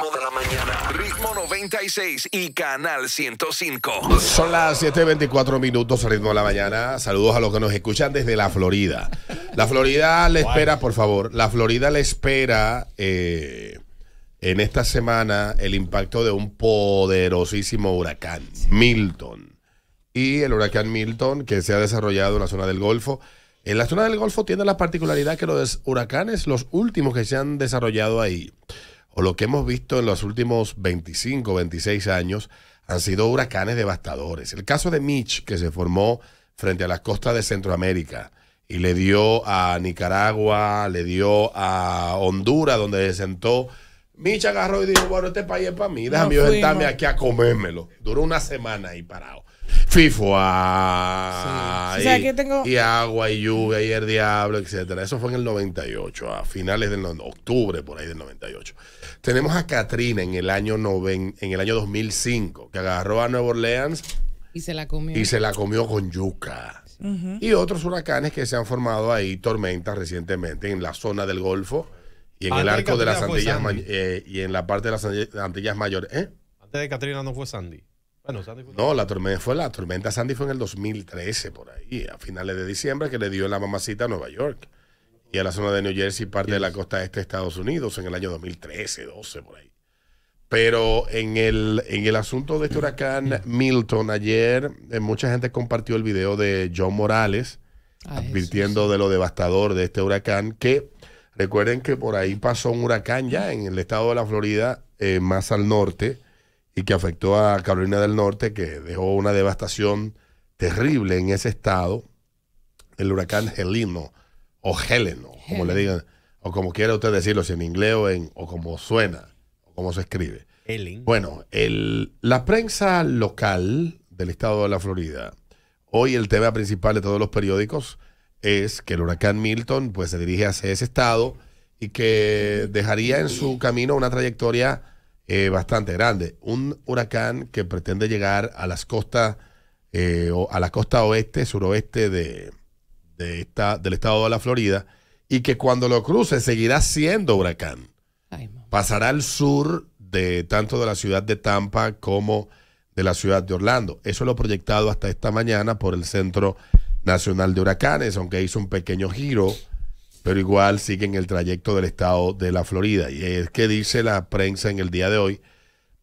ritmo de la mañana. Ritmo 96 y Canal 105. Son las 7.24 minutos, ritmo de la mañana. Saludos a los que nos escuchan desde la Florida. La Florida le espera, por favor, la Florida le espera eh, en esta semana el impacto de un poderosísimo huracán, Milton. Y el huracán Milton que se ha desarrollado en la zona del Golfo. En la zona del Golfo tiene la particularidad que los huracanes, los últimos que se han desarrollado ahí, o lo que hemos visto en los últimos 25, 26 años, han sido huracanes devastadores. El caso de Mitch, que se formó frente a las costas de Centroamérica y le dio a Nicaragua, le dio a Honduras, donde se sentó. Mitch agarró y dijo, bueno, este país es para mí, déjame sentarme aquí a comérmelo. Duró una semana ahí parado. FIFA y, agua y lluvia y el diablo, etcétera. Eso fue en el 98, a finales del octubre por ahí del 98. Tenemos a Katrina en el año en el año 2005 que agarró a Nueva Orleans y se la comió. Y se la comió con yuca. Y otros huracanes que se han formado ahí tormentas recientemente en la zona del Golfo y en el arco de, las Antillas eh, y en la parte de las Antillas Mayores. ¿eh? Antes de Katrina no fue Sandy. Ah, no, la tormenta fue la tormenta Sandy fue en el 2013 por ahí, a finales de diciembre que le dio la mamacita a Nueva York y a la zona de New Jersey, parte de la costa este de Estados Unidos en el año 2013, 12 por ahí. Pero en el, en el asunto de este huracán Milton, ayer eh, mucha gente compartió el video de John Morales ah, advirtiendo de lo devastador de este huracán, que recuerden que por ahí pasó un huracán ya en el estado de la Florida, eh, más al norte, y que afectó a Carolina del Norte, que dejó una devastación terrible en ese estado, el huracán Helino, o Heleno, como le digan, o como quiera usted decirlo, si en inglés o, en, o como suena, o como se escribe. Bueno, el, la prensa local del estado de la Florida, hoy el tema principal de todos los periódicos es que el huracán Milton pues, se dirige hacia ese estado y que dejaría en su camino una trayectoria eh, bastante grande. Un huracán que pretende llegar a las costas, eh, o a la costa oeste, suroeste de, de esta, del estado de la Florida, y que cuando lo cruce seguirá siendo huracán. Pasará al sur de tanto de la ciudad de Tampa como de la ciudad de Orlando. Eso lo proyectado hasta esta mañana por el Centro Nacional de Huracanes, aunque hizo un pequeño giro pero igual en el trayecto del estado de la Florida. Y es que dice la prensa en el día de hoy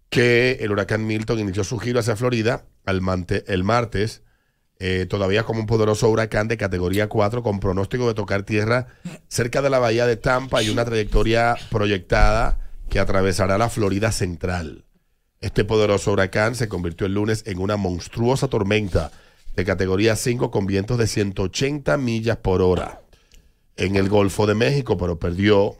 que el huracán Milton inició su giro hacia Florida al el martes, eh, todavía como un poderoso huracán de categoría 4 con pronóstico de tocar tierra cerca de la bahía de Tampa y una trayectoria proyectada que atravesará la Florida central. Este poderoso huracán se convirtió el lunes en una monstruosa tormenta de categoría 5 con vientos de 180 millas por hora en el Golfo de México, pero perdió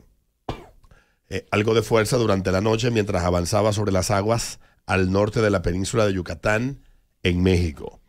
eh, algo de fuerza durante la noche mientras avanzaba sobre las aguas al norte de la península de Yucatán, en México.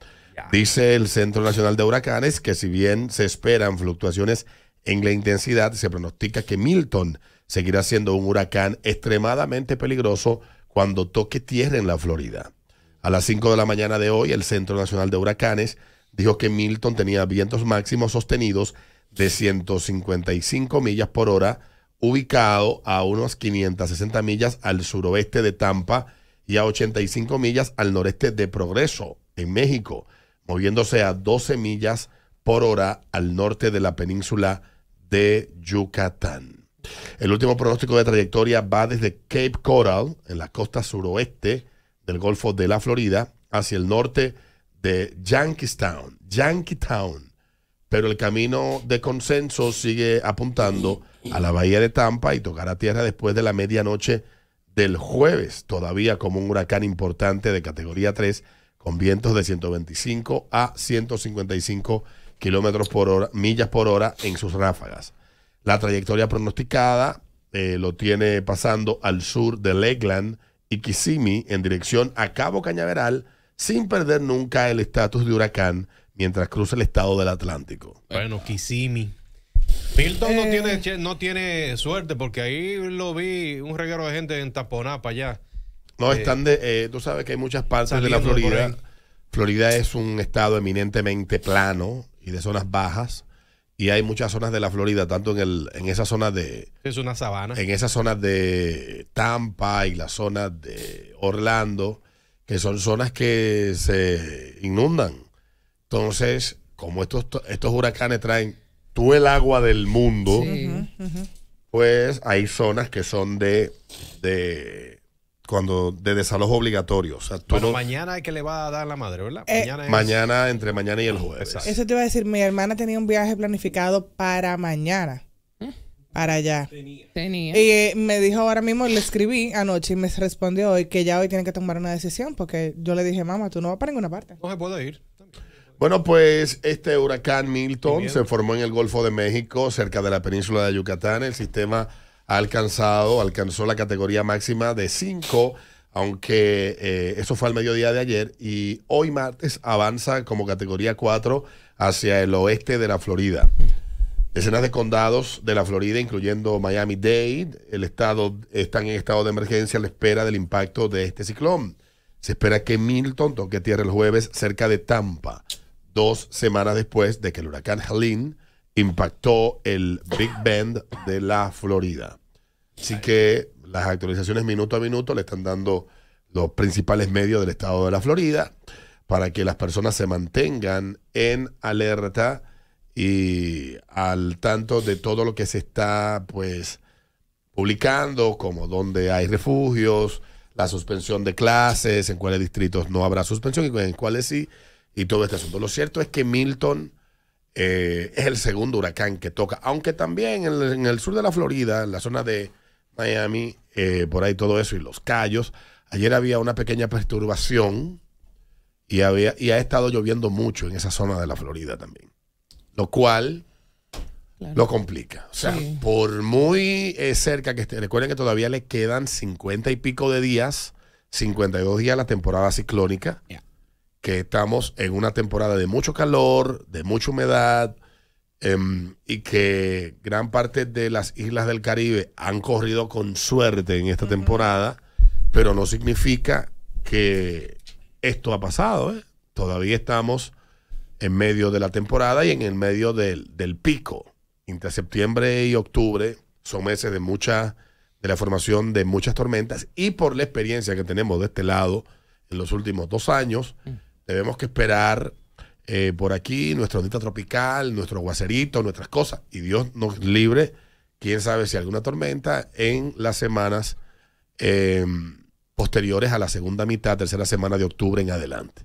Dice el Centro Nacional de Huracanes que si bien se esperan fluctuaciones en la intensidad, se pronostica que Milton seguirá siendo un huracán extremadamente peligroso cuando toque tierra en la Florida. A las 5 de la mañana de hoy, el Centro Nacional de Huracanes dijo que Milton tenía vientos máximos sostenidos de 155 millas por hora, ubicado a unos 560 millas al suroeste de Tampa y a 85 millas al noreste de Progreso, en México, moviéndose a 12 millas por hora al norte de la península de Yucatán. El último pronóstico de trayectoria va desde Cape Coral, en la costa suroeste del Golfo de la Florida, hacia el norte de Yankee Yankeetown pero el camino de consenso sigue apuntando a la Bahía de Tampa y tocará tierra después de la medianoche del jueves, todavía como un huracán importante de categoría 3, con vientos de 125 a 155 kilómetros por hora, millas por hora en sus ráfagas. La trayectoria pronosticada eh, lo tiene pasando al sur de Lakeland y Kissimmee en dirección a Cabo Cañaveral, sin perder nunca el estatus de huracán mientras cruza el estado del Atlántico. Bueno, Kissimmee. Milton no, eh. tiene, no tiene suerte porque ahí lo vi un reguero de gente en Taponapa, para allá. No, eh, están de. Eh, tú sabes que hay muchas partes de la Florida. Florida es un estado eminentemente plano y de zonas bajas. Y hay muchas zonas de la Florida, tanto en, el, en esa zona de. Es una sabana. En esas zonas de Tampa y la zona de Orlando, que son zonas que se inundan. Entonces, como estos, estos huracanes traen tú el agua del mundo, pues hay zonas que son de, de cuando de desalojo obligatorio. O sea, tú mañana es que le va a dar la madre, ¿verdad? Eh, mañana, entre mañana y el jueves. Eso te iba a decir, mi hermana tenía un viaje planificado para mañana. Para allá. Tenía. Y eh, me dijo ahora mismo, le escribí anoche y me respondió hoy que ya hoy tiene que tomar una decisión porque yo le dije, mamá, tú no vas para ninguna parte. No se puede ir. Bueno, pues este huracán Milton se formó en el Golfo de México, cerca de la península de Yucatán. El sistema ha alcanzado, alcanzó la categoría máxima de 5, aunque eh, eso fue al mediodía de ayer. Y hoy martes avanza como categoría 4 hacia el oeste de la Florida. Decenas de condados de la Florida, incluyendo Miami-Dade, el estado están en estado de emergencia a la espera del impacto de este ciclón. Se espera que Milton toque tierra el jueves cerca de Tampa dos semanas después de que el huracán Helene impactó el Big Bend de la Florida. Así que las actualizaciones minuto a minuto le están dando los principales medios del estado de la Florida para que las personas se mantengan en alerta y al tanto de todo lo que se está pues publicando, como donde hay refugios, la suspensión de clases, en cuáles distritos no habrá suspensión y en cuáles sí y todo este asunto. Lo cierto es que Milton eh, es el segundo huracán que toca, aunque también en el, sur de la Florida, en la zona de Miami, eh, por ahí todo eso y los callos, ayer había una pequeña perturbación y, había, y ha estado lloviendo mucho en esa zona de la Florida también, lo cual lo complica. O sea, por muy eh, cerca que esté, recuerden que todavía le quedan cincuenta y pico de días, 52 días a la temporada ciclónica que estamos en una temporada de mucho calor, de mucha humedad, em, y que gran parte de las islas del Caribe han corrido con suerte en esta temporada, pero no significa que esto ha pasado. ¿eh? Todavía estamos en medio de la temporada y en el medio del, del pico. Entre septiembre y octubre son meses de mucha de la formación de muchas tormentas y por la experiencia que tenemos de este lado en los últimos dos años, mm. Debemos que esperar eh, por aquí nuestra ondita tropical, nuestro guacerito, nuestras cosas. Y Dios nos libre, quién sabe si alguna tormenta en las semanas eh, posteriores a la segunda mitad, tercera semana de octubre en adelante.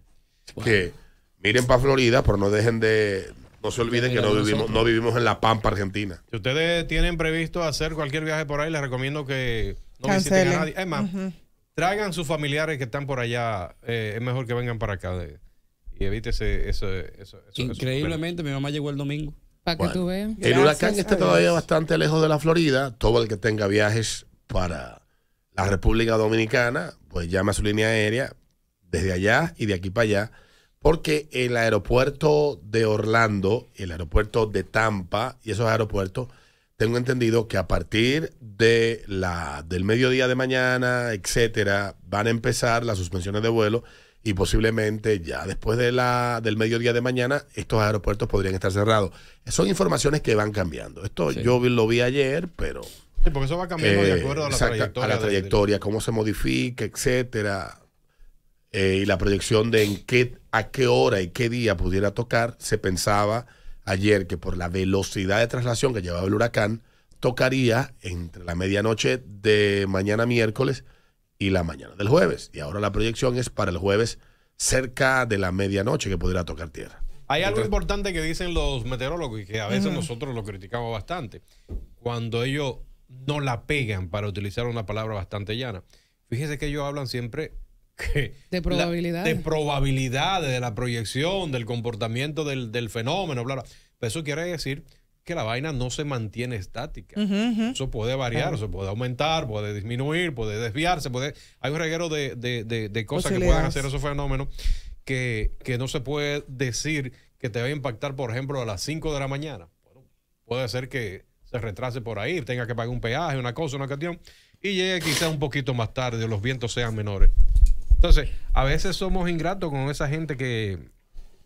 Que miren para Florida, pero no dejen de, no se olviden que no vivimos, no vivimos en la Pampa Argentina. Si ustedes tienen previsto hacer cualquier viaje por ahí, les recomiendo que no Cancelen. visiten a nadie. Es más, traigan sus familiares que están por allá, eh, es mejor que vengan para acá y evite eso, Increíblemente, mi mamá llegó el domingo. El huracán está todavía bastante lejos de la Florida. Todo el que tenga viajes para la República Dominicana, pues llama a su línea aérea desde allá y de aquí para allá. Porque el aeropuerto de Orlando, el aeropuerto de Tampa y esos aeropuertos tengo entendido que a partir de la, del mediodía de mañana, etcétera, van a empezar las suspensiones de vuelo y posiblemente ya después de la, del mediodía de mañana estos aeropuertos podrían estar cerrados. Son informaciones que van cambiando. Esto yo lo vi ayer, pero... Sí, porque eso va cambiando de eh, acuerdo a la trayectoria. A la trayectoria, cómo se modifica, etcétera. Eh, y la proyección de en qué, a qué hora y qué día pudiera tocar, se pensaba ayer que por la velocidad de traslación que llevaba el huracán, tocaría entre la medianoche de mañana miércoles y la mañana del jueves. Y ahora la proyección es para el jueves cerca de la medianoche que pudiera tocar tierra. Hay algo importante que dicen los meteorólogos y que a veces nosotros lo criticamos bastante. Cuando ellos no la pegan, para utilizar una palabra bastante llana, fíjese que ellos hablan siempre de probabilidades. de probabilidades, de la proyección, del comportamiento del, fenómeno, bla, bla. Pero eso quiere decir que la vaina no se mantiene estática. Eso puede variar, se eso puede aumentar, puede disminuir, puede desviarse, puede... Hay un reguero de, cosas que puedan hacer esos fenómenos que, no se puede decir que te va a impactar, por ejemplo, a las 5 de la mañana. puede ser que se retrase por ahí, tenga que pagar un peaje, una cosa, una cuestión, y llegue quizás un poquito más tarde o los vientos sean menores. Entonces, a veces somos ingratos con esa gente que,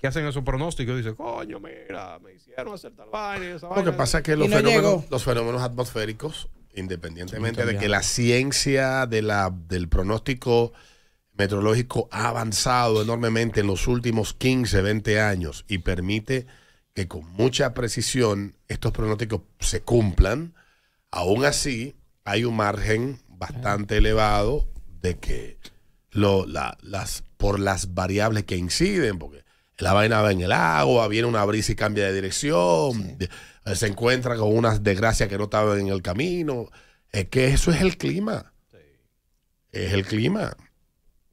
hacen esos pronósticos. y Dice, coño, mira, me hicieron hacer tal vaina. Lo que pasa es que los, fenómenos, atmosféricos, independientemente de que la ciencia del pronóstico meteorológico ha avanzado enormemente en los últimos 15, 20 años y permite que con mucha precisión estos pronósticos se cumplan, aún así hay un margen bastante elevado de que lo, la, las, por las variables que inciden, porque la vaina va en el agua, viene una brisa y cambia de dirección, eh, se encuentra con unas desgracias que no estaban en el camino. Es que eso es el clima. Es el clima.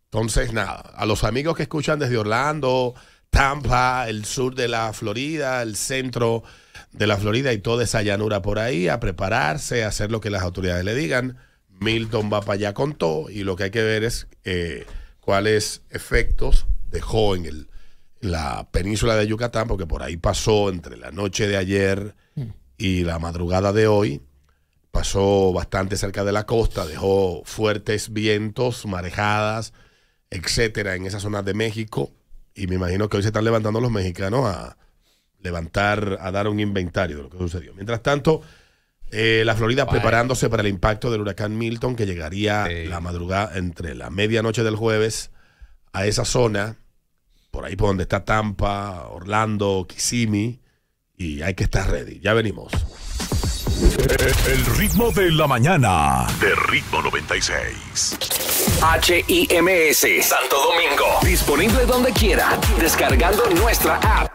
Entonces, nada, a los amigos que escuchan desde Orlando, Tampa, el sur de la Florida, el centro de la Florida y toda esa llanura por ahí, a prepararse, a hacer lo que las autoridades le digan. Milton va para allá con todo y lo que hay que ver es eh, cuáles efectos dejó en el, la península de Yucatán, porque por ahí pasó entre la noche de ayer y la madrugada de hoy, pasó bastante cerca de la costa, dejó fuertes vientos, marejadas, etcétera, en esa zona de México. Y me imagino que hoy se están levantando los mexicanos a levantar, a dar un inventario de lo que sucedió. Mientras tanto, eh, la Florida preparándose para el impacto del huracán Milton que llegaría la madrugada entre la medianoche del jueves a esa zona, por ahí por donde está Tampa, Orlando, Kissimmee, y hay que estar ready. Ya venimos. El ritmo de la mañana. De ritmo 96. HIMS Santo Domingo. Disponible donde quiera. Descargando nuestra app.